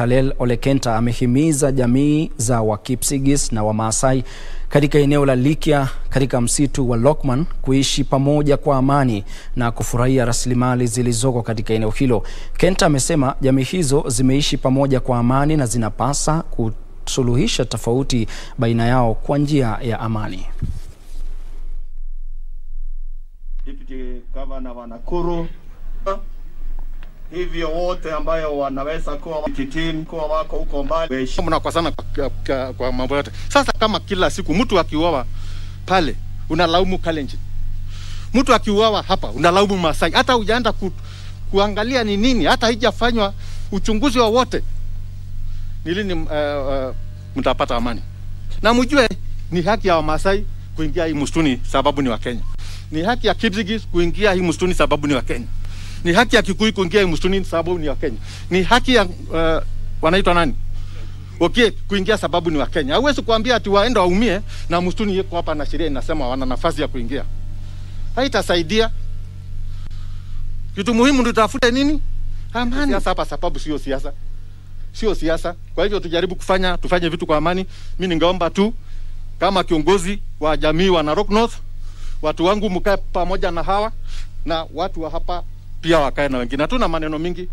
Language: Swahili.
Talel Olekenta amehimiza jamii za Wakipsigis na Wamaasai katika eneo la Likia katika msitu wa Lokman kuishi pamoja kwa amani na kufurahia rasilimali zilizoko katika eneo hilo. Kenta amesema jamii hizo zimeishi pamoja kwa amani na zinapasa kusuluhisha tofauti baina yao kwa njia ya amani. Deputy Governor wa Nakuru hivyo wote ambayo wanaweza kuwa titim kuwa wako huko mbali heshima na kwa sana kwa, kwa, kwa mambo yote. Sasa kama kila siku mtu akiuawa pale unalaumu Kalenjin, mtu akiuawa hapa unalaumu Masai, hata hujaenda ku, kuangalia ni nini, hata haijafanywa uchunguzi wowote, ni lini uh, uh, mtapata amani? Na mjue ni haki ya Wamasai kuingia hii msituni sababu ni Wakenya, ni haki ya Kipsigis kuingia hii msituni sababu ni Wakenya. Ni haki ya Kikuyu kuingia msituni sababu ni wa Kenya, Ni haki ya uh, wanaitwa nani? Okay, kuingia sababu ni wa Kenya. Hauwezi kuambia ati waende waumie na msituni iko hapa na sheria inasema wana nafasi ya kuingia. Haitasaidia. Kitu muhimu ndio tafute nini? Amani. Siasa hapa sababu sio siasa. Sio siasa. Kwa hivyo tujaribu kufanya tufanye vitu kwa amani. Mimi ningeomba tu kama kiongozi wa jamii wa Narok North, watu wangu mkae pamoja na hawa na watu wa hapa pia wakae na wengine. Hatuna maneno mingi.